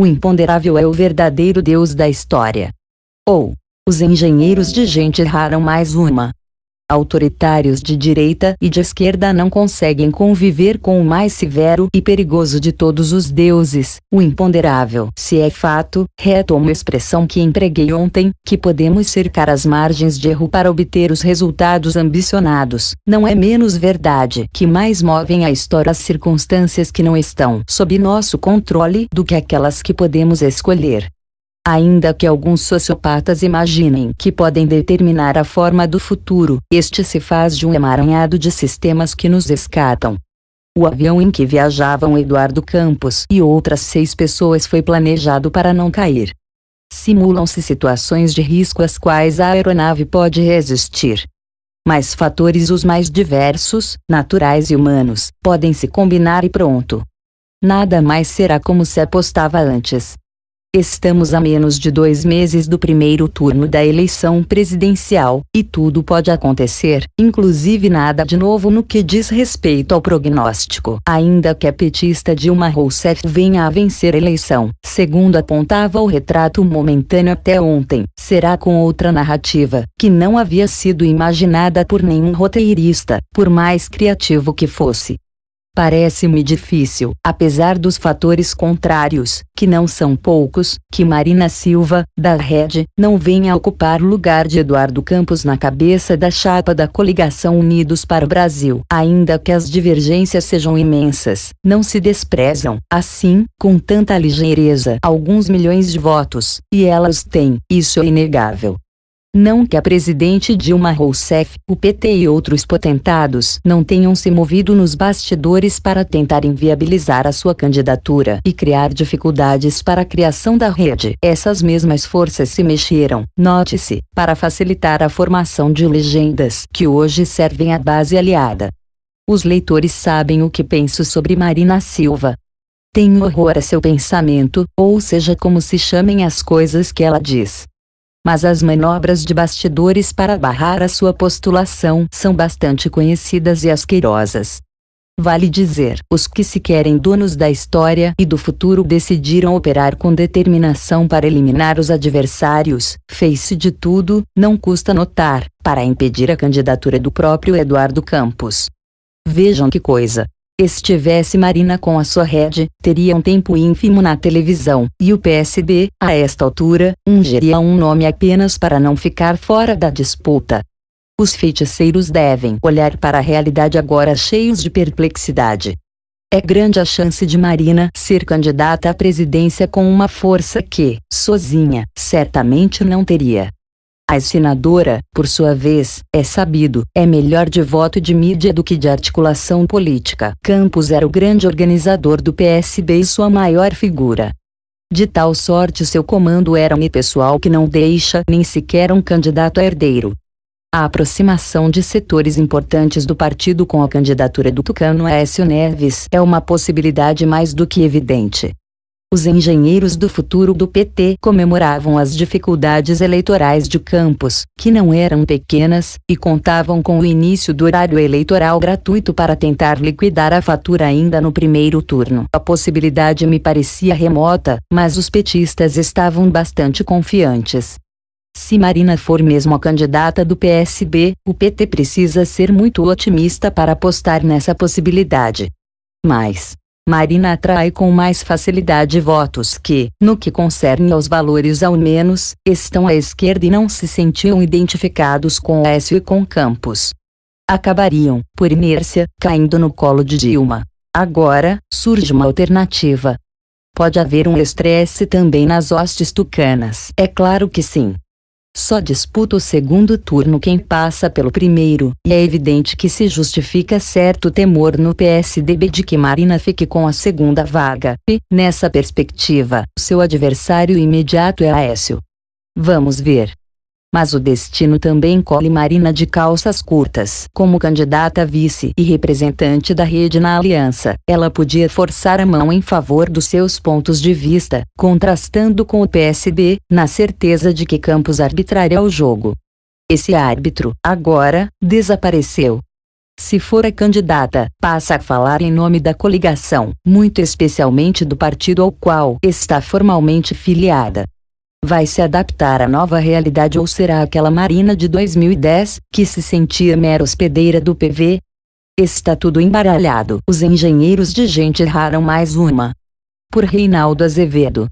O imponderável é o verdadeiro Deus da história. Ou, os engenheiros de gente erraram mais uma autoritários de direita e de esquerda não conseguem conviver com o mais severo e perigoso de todos os deuses, o imponderável. Se é fato, retomo a expressão que empreguei ontem, que podemos cercar as margens de erro para obter os resultados ambicionados, não é menos verdade que mais movem a história as circunstâncias que não estão sob nosso controle do que aquelas que podemos escolher. Ainda que alguns sociopatas imaginem que podem determinar a forma do futuro, este se faz de um emaranhado de sistemas que nos escapam. O avião em que viajavam Eduardo Campos e outras seis pessoas foi planejado para não cair. Simulam-se situações de risco às quais a aeronave pode resistir. Mas fatores os mais diversos, naturais e humanos, podem se combinar e pronto. Nada mais será como se apostava antes. Estamos a menos de dois meses do primeiro turno da eleição presidencial, e tudo pode acontecer, inclusive nada de novo no que diz respeito ao prognóstico. Ainda que a petista Dilma Rousseff venha a vencer a eleição, segundo apontava o retrato momentâneo até ontem, será com outra narrativa, que não havia sido imaginada por nenhum roteirista, por mais criativo que fosse. Parece-me difícil, apesar dos fatores contrários, que não são poucos, que Marina Silva, da Rede, não venha ocupar lugar de Eduardo Campos na cabeça da chapa da coligação Unidos para o Brasil. Ainda que as divergências sejam imensas, não se desprezam, assim, com tanta ligeireza, alguns milhões de votos, e elas têm, isso é inegável, não que a presidente Dilma Rousseff, o PT e outros potentados não tenham se movido nos bastidores para tentar inviabilizar a sua candidatura e criar dificuldades para a criação da rede. Essas mesmas forças se mexeram, note-se, para facilitar a formação de legendas que hoje servem à base aliada. Os leitores sabem o que penso sobre Marina Silva, tenho horror a seu pensamento, ou seja, como se chamem as coisas que ela diz mas as manobras de bastidores para barrar a sua postulação são bastante conhecidas e asquerosas. Vale dizer, os que se querem donos da história e do futuro decidiram operar com determinação para eliminar os adversários, fez-se de tudo, não custa notar, para impedir a candidatura do próprio Eduardo Campos. Vejam que coisa, estivesse Marina com a sua rede, teria um tempo ínfimo na televisão, e o PSB, a esta altura, ungeria um nome apenas para não ficar fora da disputa. Os feiticeiros devem olhar para a realidade agora cheios de perplexidade. É grande a chance de Marina ser candidata à presidência com uma força que, sozinha, certamente não teria. A senadora, por sua vez, é sabido, é melhor de voto de mídia do que de articulação política. Campos era o grande organizador do PSB e sua maior figura. De tal sorte seu comando era unipessoal que não deixa nem sequer um candidato a herdeiro. A aproximação de setores importantes do partido com a candidatura do tucano Aécio Neves é uma possibilidade mais do que evidente. Os engenheiros do futuro do PT comemoravam as dificuldades eleitorais de Campos, que não eram pequenas, e contavam com o início do horário eleitoral gratuito para tentar liquidar a fatura ainda no primeiro turno. A possibilidade me parecia remota, mas os petistas estavam bastante confiantes. Se Marina for mesmo a candidata do PSB, o PT precisa ser muito otimista para apostar nessa possibilidade. Mas, Marina atrai com mais facilidade votos que, no que concerne aos valores ao menos, estão à esquerda e não se sentiam identificados com Écio e com Campos. Acabariam, por inércia, caindo no colo de Dilma. Agora, surge uma alternativa. Pode haver um estresse também nas hostes tucanas. É claro que sim. Só disputa o segundo turno quem passa pelo primeiro, e é evidente que se justifica certo temor no PSDB de que Marina fique com a segunda vaga. E, nessa perspectiva, seu adversário imediato é Aécio. Vamos ver mas o destino também colhe Marina de calças curtas. Como candidata vice e representante da rede na aliança, ela podia forçar a mão em favor dos seus pontos de vista, contrastando com o PSB, na certeza de que Campos arbitraria o jogo. Esse árbitro, agora, desapareceu. Se for a candidata, passa a falar em nome da coligação, muito especialmente do partido ao qual está formalmente filiada vai se adaptar à nova realidade ou será aquela Marina de 2010, que se sentia mera hospedeira do PV? Está tudo embaralhado. Os engenheiros de gente erraram mais uma. Por Reinaldo Azevedo.